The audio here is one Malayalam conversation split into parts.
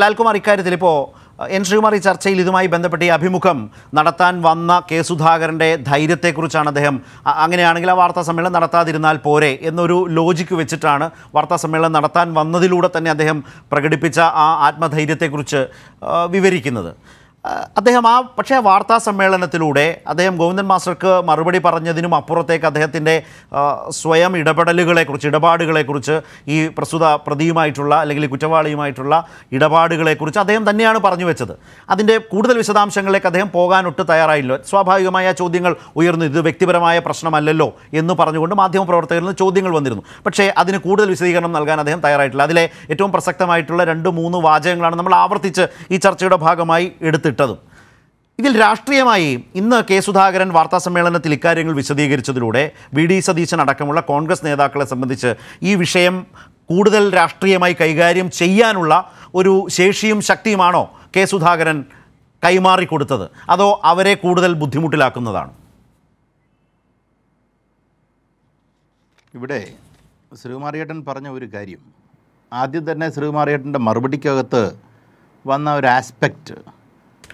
ലാൽകുമാർ ഇക്കാര്യത്തിൽ ഇപ്പോൾ എൻ ശ്രീകുമാർ ഈ ചർച്ചയിൽ ഇതുമായി ബന്ധപ്പെട്ട് ഈ അഭിമുഖം നടത്താൻ വന്ന കെ സുധാകരൻ്റെ ധൈര്യത്തെക്കുറിച്ചാണ് അദ്ദേഹം അങ്ങനെയാണെങ്കിൽ ആ വാർത്താ സമ്മേളനം നടത്താതിരുന്നാൽ പോരെ എന്നൊരു ലോജിക്ക് വെച്ചിട്ടാണ് വാർത്താ സമ്മേളനം നടത്താൻ വന്നതിലൂടെ തന്നെ അദ്ദേഹം പ്രകടിപ്പിച്ച ആ ആത്മധൈര്യത്തെക്കുറിച്ച് വിവരിക്കുന്നത് അദ്ദേഹം ആ പക്ഷേ ആ വാർത്താ സമ്മേളനത്തിലൂടെ അദ്ദേഹം ഗോവിന്ദൻ മാസ്റ്റർക്ക് മറുപടി പറഞ്ഞതിനും അപ്പുറത്തേക്ക് അദ്ദേഹത്തിൻ്റെ സ്വയം ഇടപെടലുകളെക്കുറിച്ച് ഇടപാടുകളെക്കുറിച്ച് ഈ പ്രസ്തുത പ്രതിയുമായിട്ടുള്ള അല്ലെങ്കിൽ കുറ്റവാളിയുമായിട്ടുള്ള ഇടപാടുകളെക്കുറിച്ച് അദ്ദേഹം തന്നെയാണ് പറഞ്ഞു വെച്ചത് അതിൻ്റെ കൂടുതൽ വിശദാംശങ്ങളിലേക്ക് അദ്ദേഹം പോകാനൊട്ട് തയ്യാറായില്ല സ്വാഭാവികമായ ചോദ്യങ്ങൾ ഉയർന്നു ഇത് വ്യക്തിപരമായ പ്രശ്നമല്ലല്ലോ എന്ന് പറഞ്ഞുകൊണ്ട് മാധ്യമപ്രവർത്തകരിൽ നിന്ന് ചോദ്യങ്ങൾ വന്നിരുന്നു പക്ഷേ അതിന് കൂടുതൽ വിശദീകരണം നൽകാൻ അദ്ദേഹം തയ്യാറായിട്ടില്ല അതിലെ ഏറ്റവും പ്രസക്തമായിട്ടുള്ള രണ്ട് മൂന്ന് വാചകങ്ങളാണ് നമ്മൾ ആവർത്തിച്ച് ഈ ചർച്ചയുടെ ഭാഗമായി എടുത്തിട്ടുള്ളത് ഇട്ടതും ഇതിൽ രാഷ്ട്രീയമായി ഇന്ന് കെ സുധാകരൻ വാർത്താ സമ്മേളനത്തിൽ ഇക്കാര്യങ്ങൾ വിശദീകരിച്ചതിലൂടെ വി ഡി സതീശൻ അടക്കമുള്ള കോൺഗ്രസ് നേതാക്കളെ സംബന്ധിച്ച് ഈ വിഷയം കൂടുതൽ രാഷ്ട്രീയമായി കൈകാര്യം ചെയ്യാനുള്ള ഒരു ശേഷിയും ശക്തിയുമാണോ കെ സുധാകരൻ കൈമാറിക്കൊടുത്തത് അതോ അവരെ കൂടുതൽ ബുദ്ധിമുട്ടിലാക്കുന്നതാണ് ഇവിടെ ശ്രീകുമാറിയേട്ടൻ പറഞ്ഞ ഒരു കാര്യം ആദ്യം തന്നെ ശ്രീകുമാറിയേട്ടൻ്റെ മറുപടിക്കകത്ത് വന്ന ഒരു ആസ്പെക്റ്റ്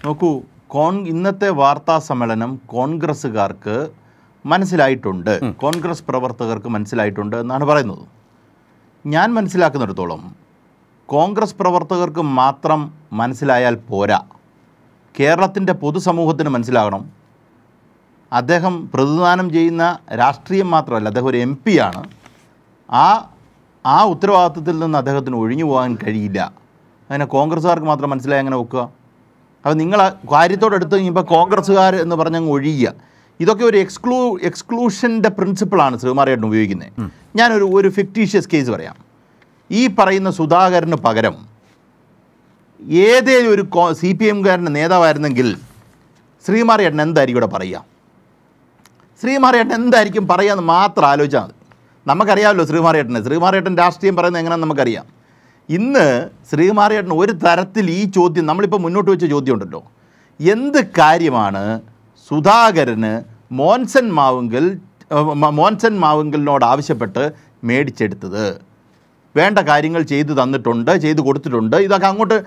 നോക്കൂ കോൺ ഇന്നത്തെ വാർത്താ സമ്മേളനം കോൺഗ്രസ്സുകാർക്ക് മനസ്സിലായിട്ടുണ്ട് കോൺഗ്രസ് പ്രവർത്തകർക്ക് മനസ്സിലായിട്ടുണ്ട് എന്നാണ് പറയുന്നത് ഞാൻ മനസ്സിലാക്കുന്നിടത്തോളം കോൺഗ്രസ് പ്രവർത്തകർക്ക് മാത്രം മനസ്സിലായാൽ പോരാ കേരളത്തിൻ്റെ പൊതുസമൂഹത്തിന് മനസ്സിലാകണം അദ്ദേഹം പ്രതിദാനം ചെയ്യുന്ന രാഷ്ട്രീയം മാത്രമല്ല അദ്ദേഹം ഒരു എം ആണ് ആ ആ ഉത്തരവാദിത്വത്തിൽ നിന്ന് അദ്ദേഹത്തിന് ഒഴിഞ്ഞു പോകാൻ കഴിയില്ല അങ്ങനെ കോൺഗ്രസ്സുകാർക്ക് മാത്രം മനസ്സിലായി അങ്ങനെ വെക്കുക അപ്പോൾ നിങ്ങൾ കാര്യത്തോടെടുത്ത് കഴിയുമ്പോൾ കോൺഗ്രസ്സുകാർ എന്ന് പറഞ്ഞങ്ങ് ഒഴിയുക ഇതൊക്കെ ഒരു എക്സ്ക്ലൂ എക്സ്ക്ലൂഷൻ്റെ പ്രിൻസിപ്പിളാണ് ശ്രീകുമാരേട്ടൻ ഉപയോഗിക്കുന്നത് ഞാനൊരു ഒരു ഫിക്റ്റീഷ്യസ് കേസ് പറയാം ഈ പറയുന്ന സുധാകരന് പകരം ഏതേലും ഒരു സി പി എംകാരൻ്റെ നേതാവായിരുന്നെങ്കിൽ ശ്രീമാറിയേട്ടൻ എന്തായിരിക്കും ഇവിടെ പറയുക ശ്രീമാറിയേട്ടൻ എന്തായിരിക്കും പറയുക എന്ന് മാത്രം ആലോചിച്ചാൽ മതി നമുക്കറിയാമല്ലോ ശ്രീമാറിയേട്ടനെ ശ്രീമാറിയേട്ടൻ രാഷ്ട്രീയം പറയുന്നത് എങ്ങനെയാണെന്ന് നമുക്കറിയാം ഇന്ന് ശ്രീകുമാരേട്ടൻ ഒരു തരത്തിൽ ഈ ചോദ്യം നമ്മളിപ്പോൾ മുന്നോട്ട് വെച്ച ചോദ്യം ഉണ്ടല്ലോ എന്ത് കാര്യമാണ് സുധാകരന് മോൻസൻ മാവുങ്കൽ മോൻസൻ മാവുങ്കലിനോട് ആവശ്യപ്പെട്ട് മേടിച്ചെടുത്തത് വേണ്ട കാര്യങ്ങൾ ചെയ്തു തന്നിട്ടുണ്ട് ചെയ്തു കൊടുത്തിട്ടുണ്ട് ഇതൊക്കെ അങ്ങോട്ട്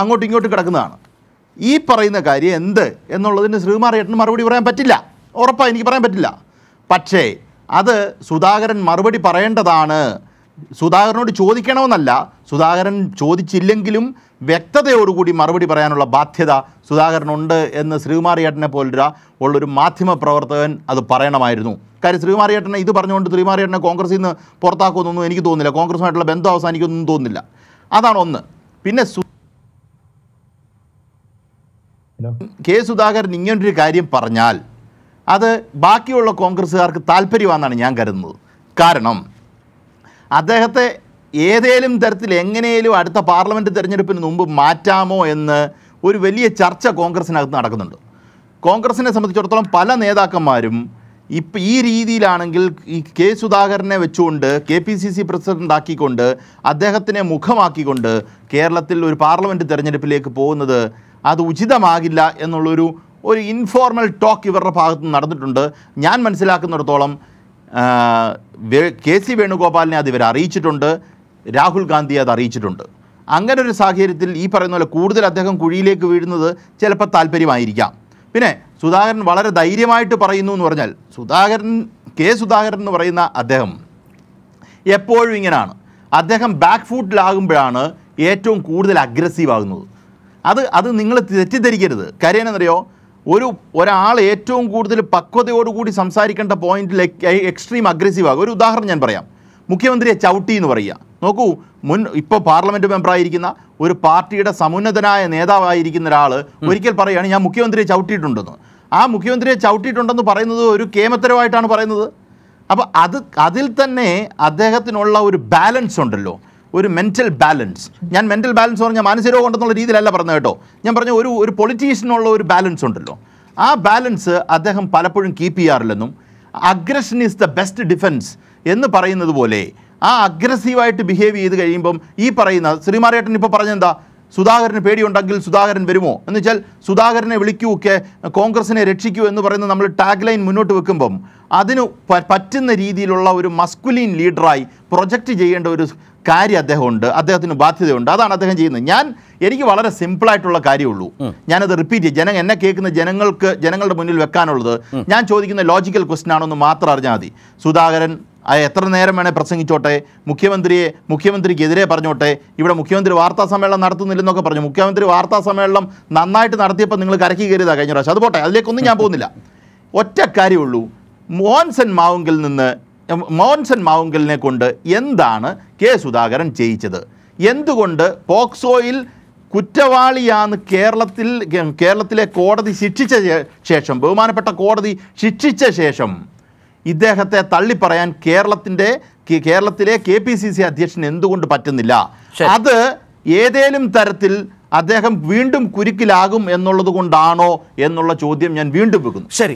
അങ്ങോട്ടും ഇങ്ങോട്ടും കിടക്കുന്നതാണ് ഈ പറയുന്ന കാര്യം എന്ത് എന്നുള്ളതിന് ശ്രീകുമാരേട്ടന് മറുപടി പറയാൻ പറ്റില്ല ഉറപ്പാണ് എനിക്ക് പറയാൻ പറ്റില്ല പക്ഷേ അത് സുധാകരൻ മറുപടി പറയേണ്ടതാണ് സുധാകരനോട് ചോദിക്കണമെന്നല്ല സുധാകരൻ ചോദിച്ചില്ലെങ്കിലും വ്യക്തതയോടുകൂടി മറുപടി പറയാനുള്ള ബാധ്യത സുധാകരനുണ്ട് എന്ന് ശ്രീകുമാറിയേട്ടനെ പോലൊരു ഉള്ളൊരു മാധ്യമ പ്രവർത്തകൻ അത് പറയണമായിരുന്നു കാര്യം ശ്രീകുമാറിയേട്ടനെ ഇത് പറഞ്ഞുകൊണ്ട് ശ്രീകുമാറിയേട്ടനെ കോൺഗ്രസിൽ നിന്ന് പുറത്താക്കുമെന്നൊന്നും എനിക്ക് തോന്നുന്നില്ല കോൺഗ്രസുമായിട്ടുള്ള ബന്ധം അവസാനിക്കുമെന്നൊന്നും തോന്നുന്നില്ല അതാണ് ഒന്ന് പിന്നെ കെ സുധാകരൻ ഇങ്ങനൊരു കാര്യം പറഞ്ഞാൽ അത് ബാക്കിയുള്ള കോൺഗ്രസ്സുകാർക്ക് താല്പര്യമാണെന്നാണ് ഞാൻ കരുതുന്നത് കാരണം അദ്ദേഹത്തെ ഏതേലും തരത്തിൽ എങ്ങനെയും അടുത്ത പാർലമെൻറ്റ് തിരഞ്ഞെടുപ്പിന് മുമ്പ് മാറ്റാമോ എന്ന് ഒരു വലിയ ചർച്ച കോൺഗ്രസിനകത്ത് നടക്കുന്നുണ്ട് കോൺഗ്രസിനെ സംബന്ധിച്ചിടത്തോളം പല നേതാക്കന്മാരും ഇപ്പം ഈ രീതിയിലാണെങ്കിൽ ഈ കെ സുധാകരനെ വെച്ചുകൊണ്ട് K P C C president ആക്കിക്കൊണ്ട് അദ്ദേഹത്തിനെ മുഖമാക്കിക്കൊണ്ട് കേരളത്തിൽ ഒരു പാർലമെൻറ്റ് തിരഞ്ഞെടുപ്പിലേക്ക് പോകുന്നത് അത് ഉചിതമാകില്ല എന്നുള്ളൊരു ഒരു ഇൻഫോർമൽ ടോക്ക് ഇവരുടെ ഭാഗത്ത് നടന്നിട്ടുണ്ട് ഞാൻ മനസ്സിലാക്കുന്നിടത്തോളം കെ സി വേണുഗോപാലിനെ അത് ഇവരെ അറിയിച്ചിട്ടുണ്ട് രാഹുൽ ഗാന്ധി അത് അറിയിച്ചിട്ടുണ്ട് അങ്ങനെ ഒരു സാഹചര്യത്തിൽ ഈ പറയുന്ന പോലെ കൂടുതൽ അദ്ദേഹം കുഴിയിലേക്ക് വീഴുന്നത് ചിലപ്പോൾ താല്പര്യമായിരിക്കാം പിന്നെ സുധാകരൻ വളരെ ധൈര്യമായിട്ട് പറയുന്നു എന്ന് പറഞ്ഞാൽ സുധാകരൻ കെ സുധാകരൻ എന്ന് പറയുന്ന അദ്ദേഹം എപ്പോഴും ഇങ്ങനെയാണ് അദ്ദേഹം ബാക്ക് ഫൂട്ടിലാകുമ്പോഴാണ് ഏറ്റവും കൂടുതൽ അഗ്രസീവ് ആകുന്നത് അത് അത് നിങ്ങൾ തെറ്റിദ്ധരിക്കരുത് കാര്യം എന്നറിയോ ഒരു ഒരാൾ ഏറ്റവും കൂടുതൽ പക്വതയോടുകൂടി സംസാരിക്കേണ്ട പോയിന്റിൽ എക്സ്ട്രീം അഗ്രസീവ് ആകും ഒരു ഉദാഹരണം ഞാൻ പറയാം മുഖ്യമന്ത്രിയെ ചവിട്ടി എന്ന് പറയുക നോക്കൂ മുൻ ഇപ്പോൾ പാർലമെൻറ്റ് മെമ്പറായിരിക്കുന്ന ഒരു പാർട്ടിയുടെ സമുന്നതനായ നേതാവായിരിക്കുന്ന ഒരാൾ ഒരിക്കൽ പറയുകയാണ് ഞാൻ മുഖ്യമന്ത്രിയെ ചവിട്ടിയിട്ടുണ്ടെന്ന് ആ മുഖ്യമന്ത്രിയെ ചവിട്ടിയിട്ടുണ്ടെന്ന് പറയുന്നത് ഒരു കേമത്തരമായിട്ടാണ് പറയുന്നത് അപ്പോൾ അത് അതിൽ തന്നെ അദ്ദേഹത്തിനുള്ള ഒരു ബാലൻസ് ഉണ്ടല്ലോ ഒരു മെൻറ്റൽ ബാലൻസ് ഞാൻ മെൻറ്റൽ ബാലൻസ് പറഞ്ഞാൽ രോഗം ഉണ്ടെന്നുള്ള രീതിയിലല്ല പറഞ്ഞത് കേട്ടോ ഞാൻ പറഞ്ഞ ഒരു ഒരു പൊളിറ്റീഷ്യനുള്ള ഒരു ബാലൻസ് ഉണ്ടല്ലോ ആ ബാലൻസ് അദ്ദേഹം പലപ്പോഴും കീപ്പ് ചെയ്യാറില്ലെന്നും aggression is the best defence എന്ന് പറയുന്നത് പോലെ ആ അഗ്രസീവായിട്ട് ബിഹേവ് ചെയ്ത് കഴിയുമ്പം ഈ പറയുന്ന ശ്രീമാരേട്ടൻ ഇപ്പോൾ പറഞ്ഞെന്താ സുധാകരന് പേടിയുണ്ടെങ്കിൽ സുധാകരൻ വരുമോ എന്ന് വെച്ചാൽ സുധാകരനെ വിളിക്കൂ കോൺഗ്രസിനെ രക്ഷിക്കൂ എന്ന് പറയുന്ന നമ്മൾ ടാഗ് ലൈൻ മുന്നോട്ട് വെക്കുമ്പം അതിന് പറ്റുന്ന രീതിയിലുള്ള ഒരു മസ്കുലീൻ ലീഡറായി പ്രൊജക്റ്റ് ചെയ്യേണ്ട ഒരു കാര്യം അദ്ദേഹമുണ്ട് അദ്ദേഹത്തിന് ബാധ്യതയുണ്ട് അതാണ് അദ്ദേഹം ചെയ്യുന്നത് ഞാൻ എനിക്ക് വളരെ സിമ്പിളായിട്ടുള്ള കാര്യമുള്ളൂ ഞാനത് റിപ്പീറ്റ് ചെയ്യും ജനങ്ങൾ എന്നെ കേൾക്കുന്ന ജനങ്ങൾക്ക് ജനങ്ങളുടെ മുന്നിൽ വെക്കാനുള്ളത് ഞാൻ ചോദിക്കുന്ന ലോജിക്കൽ ക്വസ്റ്റ്യൻ ആണെന്ന് മാത്രം അറിഞ്ഞാൽ മതി സുധാകരൻ അത് എത്ര നേരം വേണേൽ പ്രസംഗിച്ചോട്ടെ മുഖ്യമന്ത്രിയെ മുഖ്യമന്ത്രിക്കെതിരെ പറഞ്ഞോട്ടെ ഇവിടെ മുഖ്യമന്ത്രി വാർത്താ സമ്മേളനം നടത്തുന്നില്ലെന്നൊക്കെ പറഞ്ഞു മുഖ്യമന്ത്രി വാർത്താ സമ്മേളനം നന്നായിട്ട് നടത്തിയപ്പോൾ നിങ്ങൾ കരക്കി കയറിയതാണ് കഴിഞ്ഞ പ്രാവശ്യം അത് പോട്ടെ അതിലേക്കൊന്നും ഞാൻ പോകുന്നില്ല ഒറ്റ കാര്യമുള്ളൂ മോൻസൻ മാവുങ്കിൽ നിന്ന് മോൻസൻ മാവുങ്കലിനെ കൊണ്ട് എന്താണ് കെ സുധാകരൻ ചെയ്യിച്ചത് എന്തുകൊണ്ട് പോക്സോയിൽ കുറ്റവാളിയാന്ന് കേരളത്തിൽ കേരളത്തിലെ കോടതി ശിക്ഷിച്ച ശേഷം ബഹുമാനപ്പെട്ട കോടതി ശിക്ഷിച്ച ശേഷം ഇദ്ദേഹത്തെ തള്ളിപ്പറയാൻ കേരളത്തിൻ്റെ കേരളത്തിലെ കെ പി സി സി അധ്യക്ഷൻ എന്തുകൊണ്ട് പറ്റുന്നില്ല അത് ഏതേലും തരത്തിൽ അദ്ദേഹം വീണ്ടും കുരുക്കിലാകും എന്നുള്ളത് കൊണ്ടാണോ എന്നുള്ള ചോദ്യം ഞാൻ വീണ്ടും വെക്കുന്നു ശരി